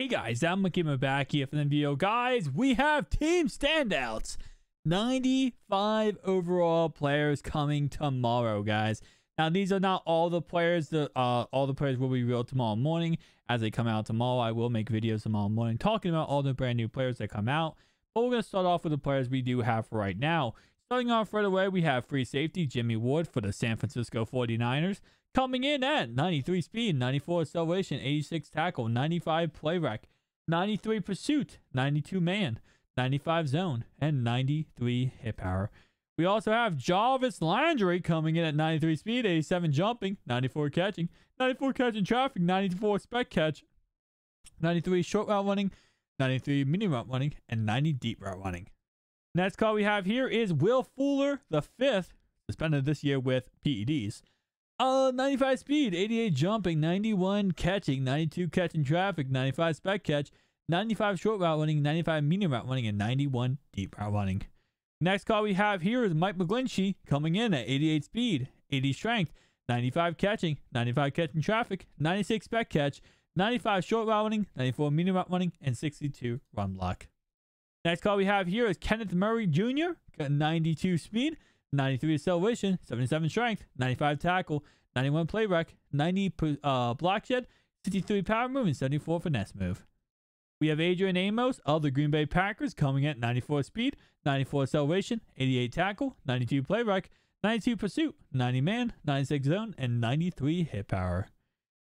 Hey guys, I'm Mickey Mabaki from the video. Guys, we have team standouts. 95 overall players coming tomorrow, guys. Now these are not all the players. The uh, all the players will be real tomorrow morning as they come out tomorrow. I will make videos tomorrow morning talking about all the brand new players that come out. But we're gonna start off with the players we do have for right now. Starting off right away, we have free safety Jimmy Ward for the San Francisco 49ers. Coming in at 93 speed, 94 acceleration, 86 tackle, 95 play wreck, 93 pursuit, 92 man, 95 zone, and 93 hit power. We also have Jarvis Landry coming in at 93 speed, 87 jumping, 94 catching, 94 catching traffic, 94 spec catch, 93 short route running, 93 mini route running, and 90 deep route running. Next call we have here is Will Fuller, the fifth, suspended this year with PEDs. Uh, 95 speed, 88 jumping, 91 catching, 92 catching traffic, 95 spec catch, 95 short route running, 95 medium route running, and 91 deep route running. Next call we have here is Mike McGlinchey coming in at 88 speed, 80 strength, 95 catching, 95 catching traffic, 96 spec catch, 95 short route running, 94 medium route running, and 62 run block. Next car we have here is Kenneth Murray Jr. Got 92 speed, 93 acceleration, 77 strength, 95 tackle, 91 play rec, 90 uh, block shed, 63 power move, and 74 finesse move. We have Adrian Amos of the Green Bay Packers coming at 94 speed, 94 acceleration, 88 tackle, 92 play rec, 92 pursuit, 90 man, 96 zone, and 93 hit power.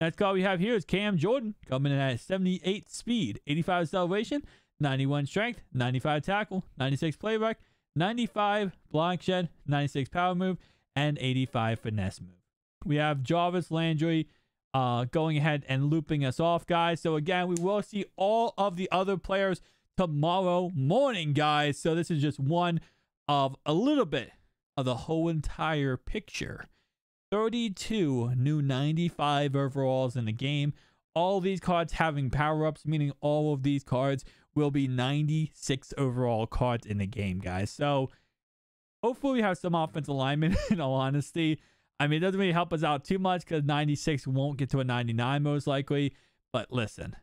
Next car we have here is Cam Jordan coming in at 78 speed, 85 salvation, 91 strength, 95 tackle, 96 playback, 95 block shed, 96 power move, and 85 finesse move. We have Jarvis Landry uh, going ahead and looping us off, guys. So again, we will see all of the other players tomorrow morning, guys. So this is just one of a little bit of the whole entire picture. 32 new 95 overalls in the game. All these cards having power ups, meaning all of these cards will be 96 overall cards in the game, guys. So hopefully we have some offensive alignment in all honesty. I mean, it doesn't really help us out too much because 96 won't get to a 99 most likely. But listen,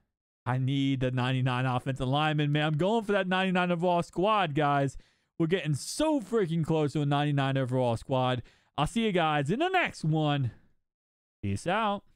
I need the 99 offensive lineman, man. I'm going for that 99 overall squad, guys. We're getting so freaking close to a 99 overall squad. I'll see you guys in the next one. Peace out.